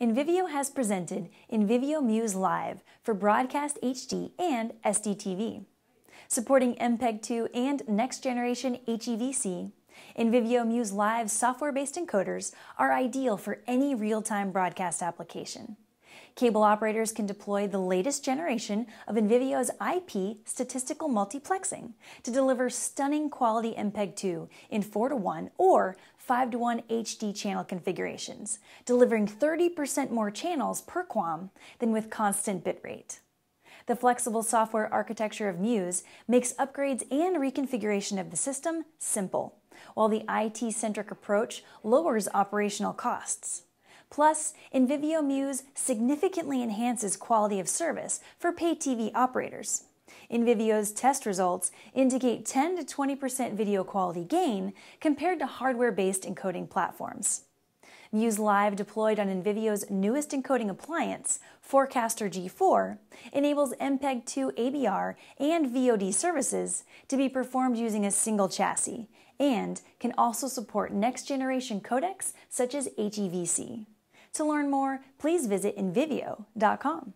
Invivio has presented Invivio Muse Live for Broadcast HD and SDTV. Supporting MPEG-2 and next generation HEVC, Invivio Muse Live software-based encoders are ideal for any real-time broadcast application. Cable operators can deploy the latest generation of NVIDIA's IP statistical multiplexing to deliver stunning quality MPEG-2 in 4 to 1 or 5 to 1 HD channel configurations, delivering 30% more channels per QAM than with constant bitrate. The flexible software architecture of Muse makes upgrades and reconfiguration of the system simple, while the IT centric approach lowers operational costs. Plus, Invivio Muse significantly enhances quality of service for pay TV operators. Invivio's test results indicate 10 to 20% video quality gain compared to hardware based encoding platforms. Muse Live deployed on Invivio's newest encoding appliance, Forecaster G4, enables MPEG 2 ABR and VOD services to be performed using a single chassis and can also support next generation codecs such as HEVC. To learn more, please visit invivio.com.